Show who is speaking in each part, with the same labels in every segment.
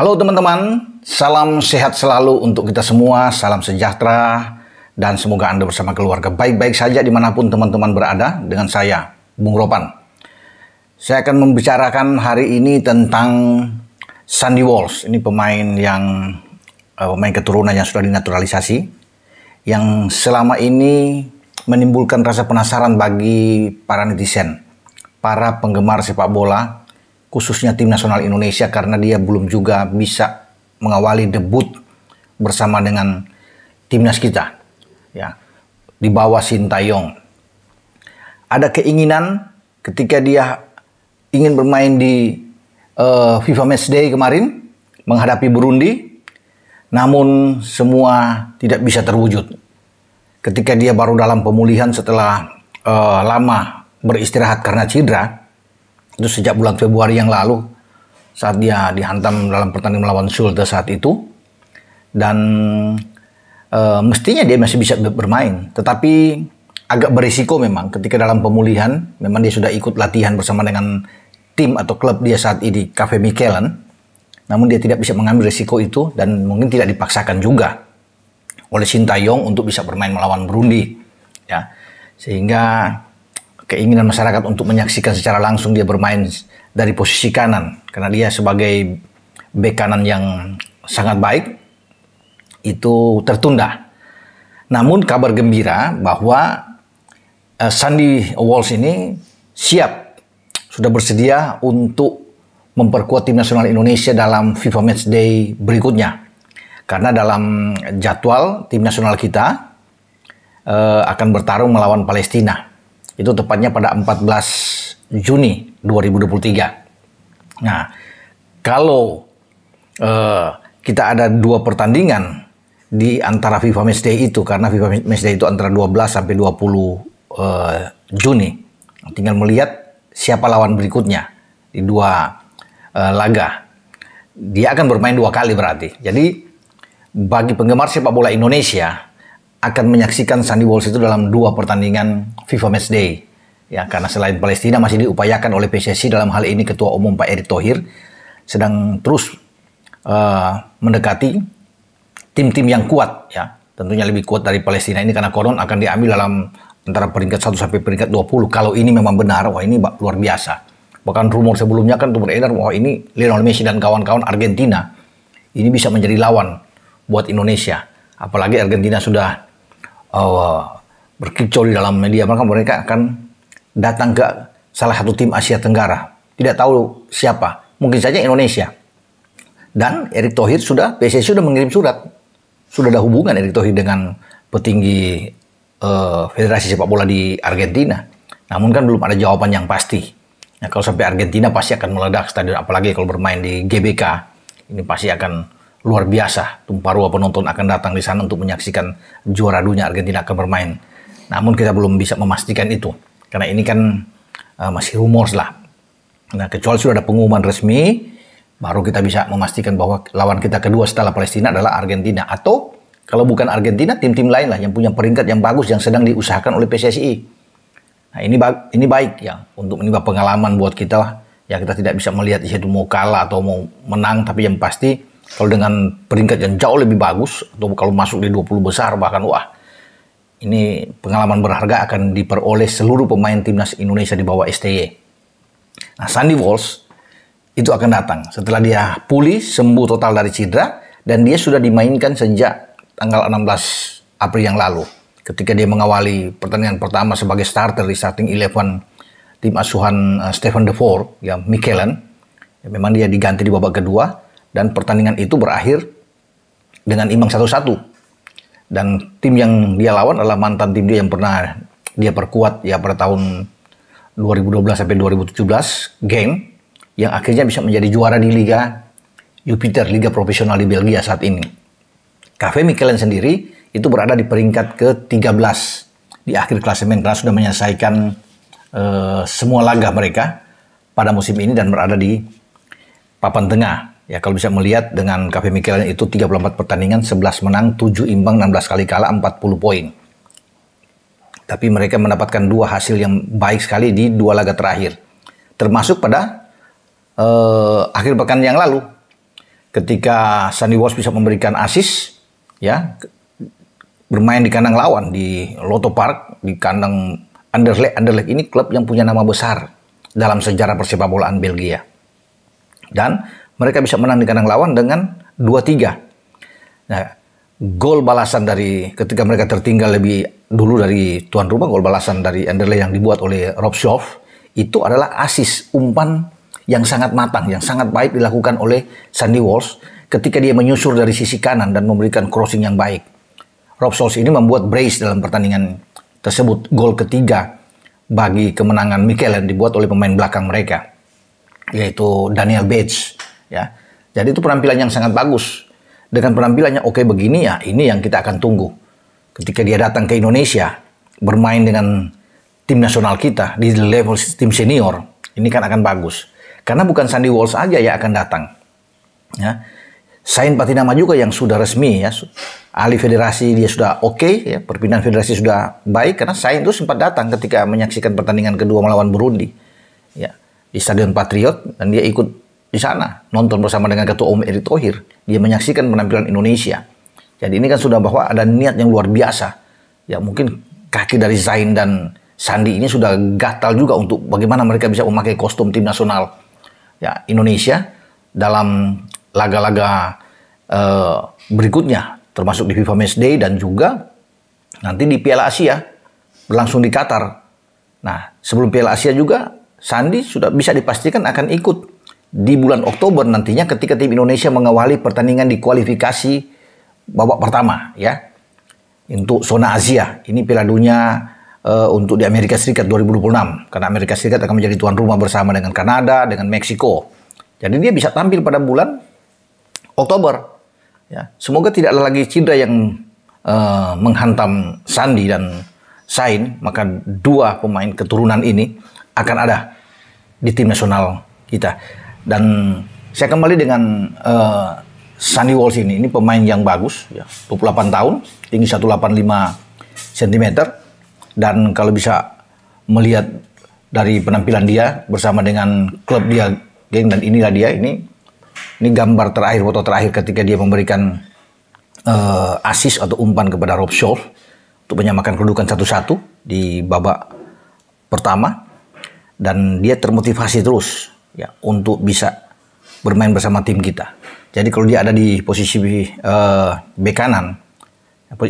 Speaker 1: Halo teman-teman, salam sehat selalu untuk kita semua, salam sejahtera, dan semoga Anda bersama keluarga baik-baik saja dimanapun teman-teman berada dengan saya, Bung Ropan. Saya akan membicarakan hari ini tentang Sandy Walls, ini pemain yang eh, pemain keturunan yang sudah dinaturalisasi, yang selama ini menimbulkan rasa penasaran bagi para netizen, para penggemar sepak bola, khususnya tim nasional Indonesia karena dia belum juga bisa mengawali debut bersama dengan timnas kita ya di bawah Sintayong ada keinginan ketika dia ingin bermain di uh, FIFA Matchday kemarin menghadapi Burundi namun semua tidak bisa terwujud ketika dia baru dalam pemulihan setelah uh, lama beristirahat karena cedera itu sejak bulan Februari yang lalu saat dia dihantam dalam pertandingan melawan Sulte saat itu dan e, mestinya dia masih bisa bermain tetapi agak berisiko memang ketika dalam pemulihan memang dia sudah ikut latihan bersama dengan tim atau klub dia saat ini Cafe Michelan namun dia tidak bisa mengambil risiko itu dan mungkin tidak dipaksakan juga oleh Shin Taeyong untuk bisa bermain melawan Burundi ya sehingga keinginan masyarakat untuk menyaksikan secara langsung dia bermain dari posisi kanan karena dia sebagai bek kanan yang sangat baik itu tertunda. Namun kabar gembira bahwa uh, Sandy Walsh ini siap sudah bersedia untuk memperkuat tim nasional Indonesia dalam FIFA Match Day berikutnya. Karena dalam jadwal tim nasional kita uh, akan bertarung melawan Palestina itu tepatnya pada 14 Juni 2023. Nah, kalau uh, kita ada dua pertandingan di antara FIFA Matchday itu karena FIFA Matchday itu antara 12 sampai 20 uh, eh, Juni. Tinggal melihat siapa lawan berikutnya di dua uh, laga. Dia akan bermain dua kali berarti. Jadi bagi penggemar sepak bola Indonesia akan menyaksikan Sandy Walsh itu dalam dua pertandingan FIFA Matchday. Ya, karena selain Palestina masih diupayakan oleh PSSI dalam hal ini Ketua Umum Pak Erick Thohir sedang terus uh, mendekati tim-tim yang kuat ya. Tentunya lebih kuat dari Palestina ini karena koron akan diambil dalam antara peringkat 1 sampai peringkat 20. Kalau ini memang benar, wah ini luar biasa. Bahkan rumor sebelumnya kan beredar bahwa ini Lionel Messi dan kawan-kawan Argentina ini bisa menjadi lawan buat Indonesia. Apalagi Argentina sudah uh, berkicau di dalam media, maka mereka akan datang ke salah satu tim Asia Tenggara. Tidak tahu siapa, mungkin saja Indonesia. Dan Erick Thohir sudah, PSSI sudah mengirim surat. Sudah ada hubungan Erick Thohir dengan petinggi uh, Federasi Sepak Bola di Argentina. Namun kan belum ada jawaban yang pasti. Nah, kalau sampai Argentina pasti akan meledak stadion, apalagi kalau bermain di GBK. Ini pasti akan luar biasa. Tumpah ruah penonton akan datang di sana untuk menyaksikan juara dunia Argentina akan bermain. Namun kita belum bisa memastikan itu karena ini kan uh, masih rumor lah. Nah, kecuali sudah ada pengumuman resmi baru kita bisa memastikan bahwa lawan kita kedua setelah Palestina adalah Argentina atau kalau bukan Argentina tim-tim lain lah yang punya peringkat yang bagus yang sedang diusahakan oleh PSSI. Nah, ini baik, ini baik ya untuk menimba pengalaman buat kita lah. ya kita tidak bisa melihat di situ mau kalah atau mau menang tapi yang pasti kalau dengan peringkat yang jauh lebih bagus, atau kalau masuk di 20 besar bahkan, wah, ini pengalaman berharga akan diperoleh seluruh pemain timnas Indonesia di bawah STY. Nah, Sandy Walls itu akan datang setelah dia pulih, sembuh total dari cedera, dan dia sudah dimainkan sejak tanggal 16 April yang lalu. Ketika dia mengawali pertandingan pertama sebagai starter di starting eleven tim asuhan uh, Stephen Devore, ya Michelen, ya, memang dia diganti di babak kedua, dan pertandingan itu berakhir dengan imbang satu-satu. Dan tim yang dia lawan adalah mantan tim dia yang pernah dia perkuat ya pada tahun 2012 sampai 2017 game yang akhirnya bisa menjadi juara di Liga Jupiter, Liga Profesional di Belgia saat ini. Cafe Michelin sendiri itu berada di peringkat ke-13 di akhir klasemen karena sudah menyelesaikan uh, semua laga mereka pada musim ini dan berada di papan tengah. Ya kalau bisa melihat dengan KP Michelin itu 34 pertandingan, 11 menang, 7 imbang, 16 kali kalah, 40 poin. Tapi mereka mendapatkan dua hasil yang baik sekali di dua laga terakhir. Termasuk pada eh, akhir pekan yang lalu. Ketika Sandy Walsh bisa memberikan asis, ya bermain di kandang lawan di Lotto Park, di kandang Anderlecht. Anderlecht ini klub yang punya nama besar dalam sejarah persepak bolaan Belgia. Dan mereka bisa menang di kandang lawan dengan 2-3. Nah, gol balasan dari ketika mereka tertinggal lebih dulu dari tuan rumah, gol balasan dari Anderle yang dibuat oleh Rob Schoff, itu adalah asis umpan yang sangat matang, yang sangat baik dilakukan oleh Sandy Walsh ketika dia menyusur dari sisi kanan dan memberikan crossing yang baik. Rob Schoff ini membuat brace dalam pertandingan tersebut, gol ketiga bagi kemenangan Mikel yang dibuat oleh pemain belakang mereka, yaitu Daniel Bates ya. Jadi itu penampilan yang sangat bagus. Dengan penampilannya oke begini ya, ini yang kita akan tunggu. Ketika dia datang ke Indonesia, bermain dengan tim nasional kita di level tim senior, ini kan akan bagus. Karena bukan Sandy Walsh aja yang akan datang. Ya. Sain Patinama juga yang sudah resmi ya, ahli federasi dia sudah oke okay, ya, perpindahan federasi sudah baik karena Sain itu sempat datang ketika menyaksikan pertandingan kedua melawan Burundi ya di Stadion Patriot dan dia ikut di sana nonton bersama dengan Ketua Umum Erick Thohir dia menyaksikan penampilan Indonesia jadi ini kan sudah bahwa ada niat yang luar biasa ya mungkin kaki dari Zain dan Sandi ini sudah gatal juga untuk bagaimana mereka bisa memakai kostum tim nasional ya Indonesia dalam laga-laga uh, berikutnya termasuk di FIFA day dan juga nanti di Piala Asia berlangsung di Qatar nah sebelum Piala Asia juga Sandi sudah bisa dipastikan akan ikut di bulan Oktober nantinya ketika tim Indonesia mengawali pertandingan di kualifikasi babak pertama ya untuk zona Asia ini Piala Dunia uh, untuk di Amerika Serikat 2026 karena Amerika Serikat akan menjadi tuan rumah bersama dengan Kanada dengan Meksiko jadi dia bisa tampil pada bulan Oktober ya semoga tidak ada lagi cedera yang uh, menghantam Sandi dan Sain maka dua pemain keturunan ini akan ada di tim nasional kita dan saya kembali dengan uh, eh, Sunny Walls ini. Ini pemain yang bagus, ya. 28 tahun, tinggi 185 cm. Dan kalau bisa melihat dari penampilan dia bersama dengan klub dia, geng, dan inilah dia. Ini ini gambar terakhir, foto terakhir ketika dia memberikan uh, eh, asis atau umpan kepada Rob Shaw untuk menyamakan kedudukan satu-satu di babak pertama. Dan dia termotivasi terus ya untuk bisa bermain bersama tim kita. Jadi kalau dia ada di posisi uh, bek kanan,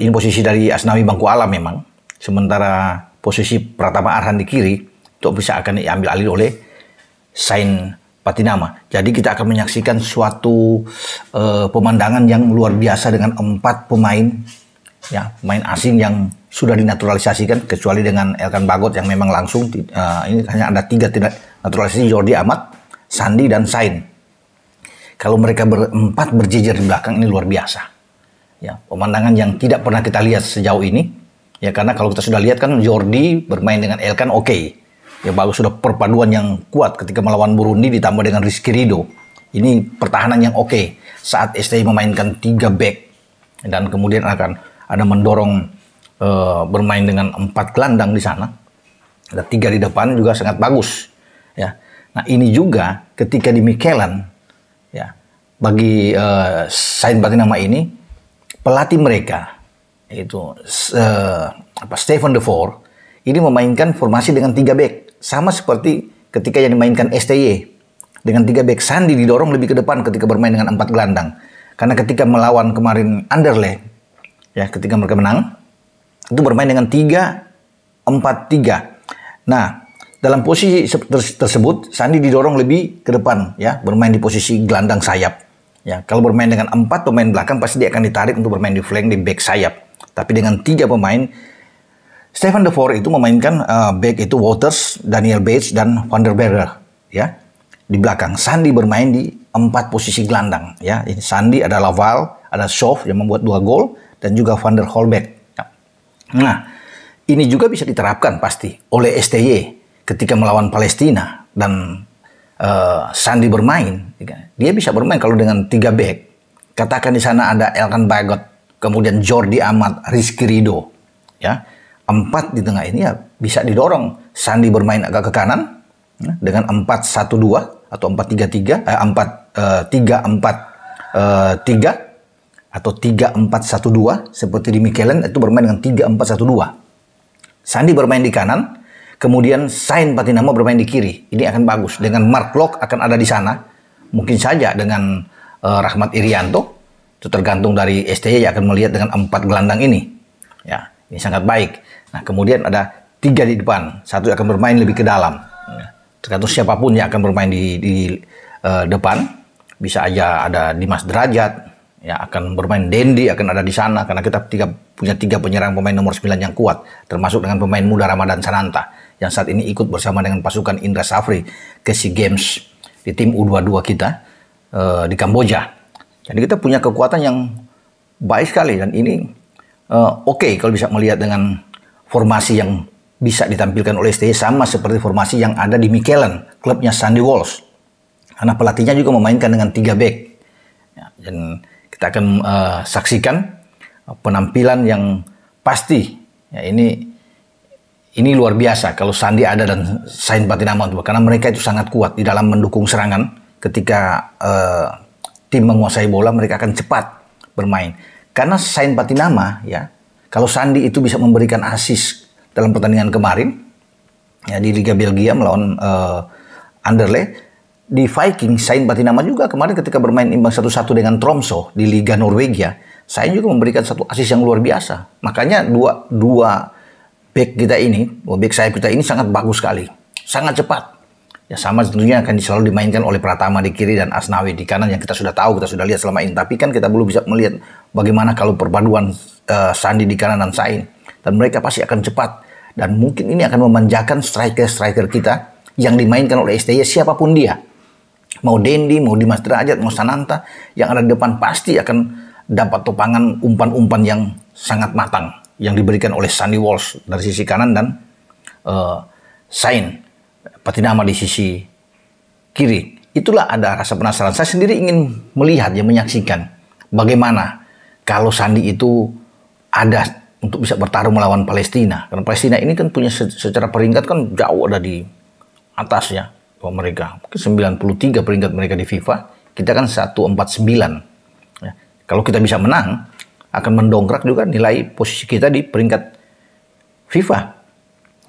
Speaker 1: ini posisi dari Asnawi Bangku Alam memang. Sementara posisi Pratama Arhan di kiri itu bisa akan diambil alih oleh Sain Patinama. Jadi kita akan menyaksikan suatu uh, pemandangan yang luar biasa dengan empat pemain ya, pemain asing yang sudah dinaturalisasikan kecuali dengan Elkan Bagot yang memang langsung uh, ini hanya ada tiga tidak naturalisasi Jordi Amat, Sandi dan Sain. Kalau mereka berempat berjejer di belakang ini luar biasa. Ya, pemandangan yang tidak pernah kita lihat sejauh ini. Ya karena kalau kita sudah lihat kan Jordi bermain dengan Elkan oke. Okay. Ya bagus sudah perpaduan yang kuat ketika melawan Burundi ditambah dengan Rizky Rido. Ini pertahanan yang oke okay. saat STI memainkan tiga back dan kemudian akan ada mendorong Eh, bermain dengan empat gelandang di sana. Ada tiga di depan juga sangat bagus. Ya. Nah ini juga ketika di Mikelan, ya bagi uh, Sain nama ini pelatih mereka itu uh, eh, apa Stephen de Four, ini memainkan formasi dengan tiga back sama seperti ketika yang dimainkan STY dengan tiga back Sandi didorong lebih ke depan ketika bermain dengan empat gelandang karena ketika melawan kemarin Underlay, ya ketika mereka menang itu bermain dengan 3 4 3. Nah, dalam posisi tersebut Sandi didorong lebih ke depan ya, bermain di posisi gelandang sayap. Ya, kalau bermain dengan 4 pemain belakang pasti dia akan ditarik untuk bermain di flank di back sayap. Tapi dengan 3 pemain Stefan De Vore itu memainkan uh, back itu Waters, Daniel Bates dan Van der Berger ya. Di belakang Sandi bermain di empat posisi gelandang ya. Sandi ada Laval, ada Schof yang membuat dua gol dan juga Van der Holbeck Nah, ini juga bisa diterapkan pasti oleh STY ketika melawan Palestina dan uh, Sandi bermain. Ya kan? Dia bisa bermain kalau dengan tiga back. Katakan di sana ada Elkan Bagot, kemudian Jordi Amat, Rizky Rido. Ya, empat di tengah ini ya bisa didorong. Sandi bermain agak ke kanan ya, dengan empat satu dua atau empat tiga tiga, eh, empat eh, tiga empat tiga atau 3-4-1-2 seperti di Michelin itu bermain dengan 3-4-1-2. Sandi bermain di kanan, kemudian Sain Patinama bermain di kiri. Ini akan bagus. Dengan Mark Lok akan ada di sana. Mungkin saja dengan uh, Rahmat Irianto itu tergantung dari STY yang akan melihat dengan empat gelandang ini. Ya, ini sangat baik. Nah, kemudian ada tiga di depan, satu akan bermain lebih ke dalam. Ya, tergantung siapapun yang akan bermain di, di uh, depan, bisa aja ada Dimas Derajat, ya akan bermain Dendi akan ada di sana karena kita tiga, punya tiga penyerang pemain nomor 9 yang kuat termasuk dengan pemain muda Ramadan Sananta yang saat ini ikut bersama dengan pasukan Indra Safri ke SEA Games di tim U22 kita uh, di Kamboja. Jadi kita punya kekuatan yang baik sekali dan ini uh, oke okay kalau bisa melihat dengan formasi yang bisa ditampilkan oleh STI e, sama seperti formasi yang ada di mikelan klubnya Sandy Walsh. Karena pelatihnya juga memainkan dengan tiga back. Ya, dan kita akan uh, saksikan penampilan yang pasti ya ini ini luar biasa kalau Sandi ada dan Sain Patinama karena mereka itu sangat kuat di dalam mendukung serangan ketika uh, tim menguasai bola mereka akan cepat bermain karena Sain Patinama ya kalau Sandi itu bisa memberikan asis dalam pertandingan kemarin ya di Liga Belgia melawan uh, Anderlecht di Viking, Sain nama juga kemarin ketika bermain imbang satu-satu dengan Tromso di Liga Norwegia, Sain juga memberikan satu asis yang luar biasa. Makanya dua dua back kita ini, dua back saya kita ini sangat bagus sekali, sangat cepat. Ya sama tentunya akan selalu dimainkan oleh Pratama di kiri dan Asnawi di kanan yang kita sudah tahu, kita sudah lihat selama ini. Tapi kan kita belum bisa melihat bagaimana kalau perpaduan uh, Sandi di kanan dan Sain. Dan mereka pasti akan cepat. Dan mungkin ini akan memanjakan striker-striker kita yang dimainkan oleh STY siapapun dia mau Dendi, mau Dimas Derajat, mau Sananta yang ada di depan pasti akan dapat topangan umpan-umpan yang sangat matang yang diberikan oleh Sunny Walsh dari sisi kanan dan uh, Sain Patinama di sisi kiri. Itulah ada rasa penasaran. Saya sendiri ingin melihat ya menyaksikan bagaimana kalau Sandi itu ada untuk bisa bertarung melawan Palestina. Karena Palestina ini kan punya secara peringkat kan jauh ada di atasnya bahwa mereka puluh 93 peringkat mereka di FIFA, kita kan 149. Ya. Kalau kita bisa menang, akan mendongkrak juga nilai posisi kita di peringkat FIFA.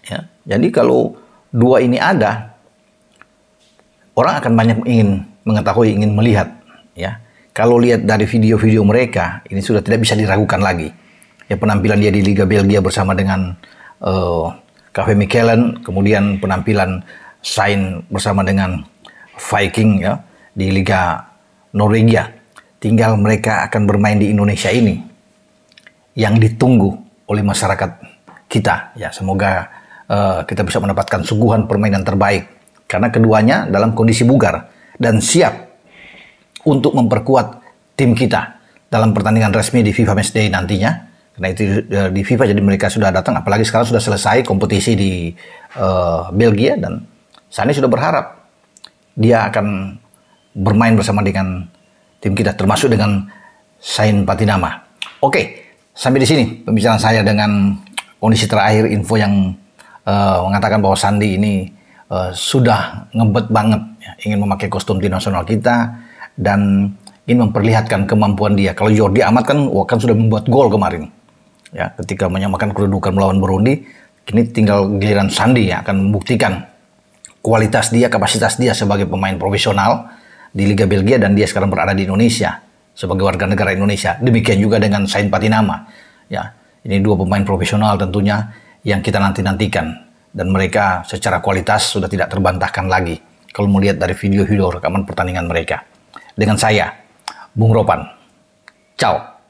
Speaker 1: Ya. Jadi kalau dua ini ada, orang akan banyak ingin mengetahui, ingin melihat. Ya. Kalau lihat dari video-video mereka, ini sudah tidak bisa diragukan lagi. Ya penampilan dia di Liga Belgia bersama dengan uh, Cafe kemudian penampilan sign bersama dengan Viking ya di Liga Norwegia. Tinggal mereka akan bermain di Indonesia ini yang ditunggu oleh masyarakat kita. Ya, semoga uh, kita bisa mendapatkan suguhan permainan terbaik karena keduanya dalam kondisi bugar dan siap untuk memperkuat tim kita dalam pertandingan resmi di FIFA Matchday nantinya. Karena itu uh, di FIFA jadi mereka sudah datang apalagi sekarang sudah selesai kompetisi di uh, Belgia dan Sani sudah berharap dia akan bermain bersama dengan tim kita, termasuk dengan Sain Patinama. Oke, sampai di sini pembicaraan saya dengan kondisi terakhir info yang uh, mengatakan bahwa Sandi ini uh, sudah ngebet banget ya, ingin memakai kostum tim nasional kita dan ingin memperlihatkan kemampuan dia. Kalau Jordi Amat kan, wah kan sudah membuat gol kemarin, ya ketika menyamakan kedudukan melawan Burundi, kini tinggal giliran Sandi yang akan membuktikan kualitas dia, kapasitas dia sebagai pemain profesional di Liga Belgia dan dia sekarang berada di Indonesia sebagai warga negara Indonesia. Demikian juga dengan Sain Patinama. Ya, ini dua pemain profesional tentunya yang kita nanti-nantikan dan mereka secara kualitas sudah tidak terbantahkan lagi kalau melihat dari video-video rekaman pertandingan mereka. Dengan saya, Bung Ropan. Ciao.